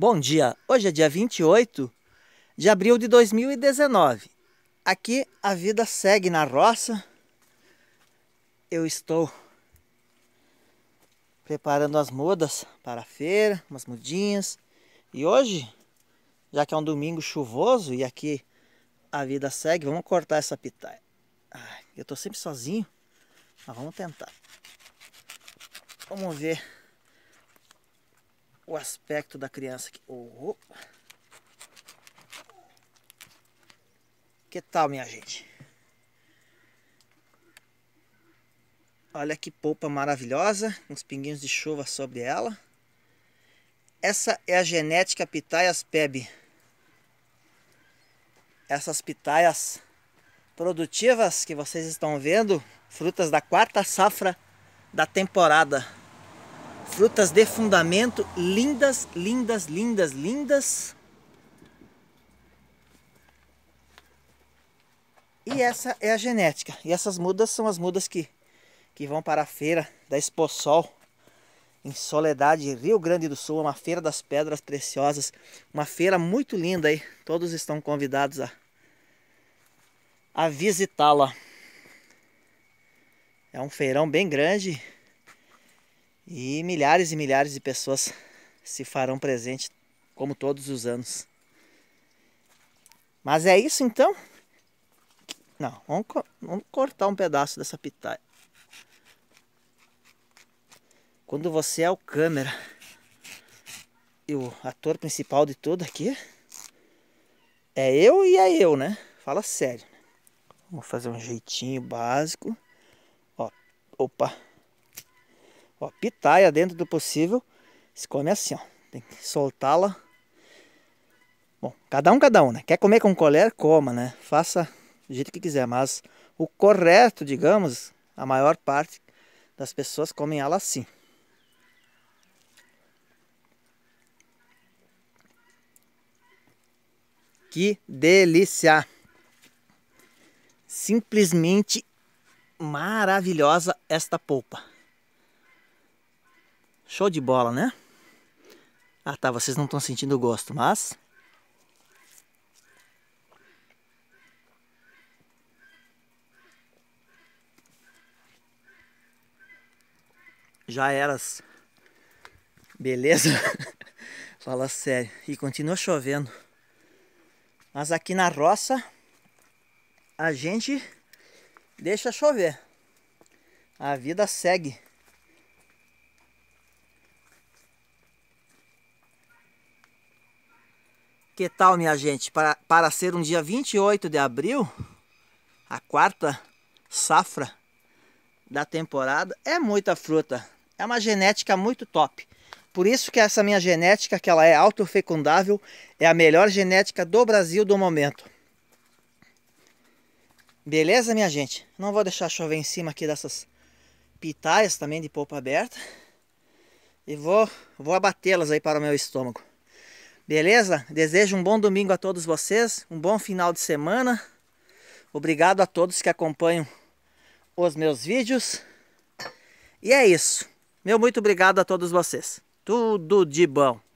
Bom dia, hoje é dia 28 de abril de 2019. Aqui a vida segue na roça. Eu estou preparando as mudas para a feira, umas mudinhas. E hoje, já que é um domingo chuvoso e aqui a vida segue, vamos cortar essa pitaia. Eu estou sempre sozinho, mas vamos tentar. Vamos ver o aspecto da criança aqui. Oh, Que tal, minha gente? Olha que polpa maravilhosa, uns pinguinhos de chuva sobre ela. Essa é a genética Pitaias PEB. Essas pitaias produtivas que vocês estão vendo, frutas da quarta safra da temporada. Frutas de fundamento lindas, lindas, lindas, lindas. E essa é a genética. E essas mudas são as mudas que, que vão para a feira da Exposol em Soledade, Rio Grande do Sul, é uma feira das pedras preciosas, uma feira muito linda aí. Todos estão convidados a a visitá-la. É um feirão bem grande. E milhares e milhares de pessoas se farão presente, como todos os anos. Mas é isso então? Não, vamos, co vamos cortar um pedaço dessa pitaia. Quando você é o câmera e o ator principal de tudo aqui, é eu e é eu, né? Fala sério. vamos fazer um jeitinho básico. Ó, opa. Ó, pitaia dentro do possível. Se come assim, ó. Tem que soltá-la. Bom, cada um, cada um, né? Quer comer com colher, coma, né? Faça do jeito que quiser. Mas o correto, digamos, a maior parte das pessoas comem ela assim. Que delícia! Simplesmente maravilhosa esta polpa. Show de bola, né? Ah tá, vocês não estão sentindo o gosto, mas... Já eras. Beleza? Fala sério. E continua chovendo. Mas aqui na roça, a gente deixa chover. A vida segue. Que tal, minha gente? Para, para ser um dia 28 de abril, a quarta safra da temporada, é muita fruta. É uma genética muito top. Por isso que essa minha genética, que ela é autofecundável, é a melhor genética do Brasil do momento. Beleza, minha gente? Não vou deixar chover em cima aqui dessas pitaias também de polpa aberta. E vou, vou abatê-las aí para o meu estômago. Beleza? Desejo um bom domingo a todos vocês, um bom final de semana. Obrigado a todos que acompanham os meus vídeos. E é isso. Meu muito obrigado a todos vocês. Tudo de bom.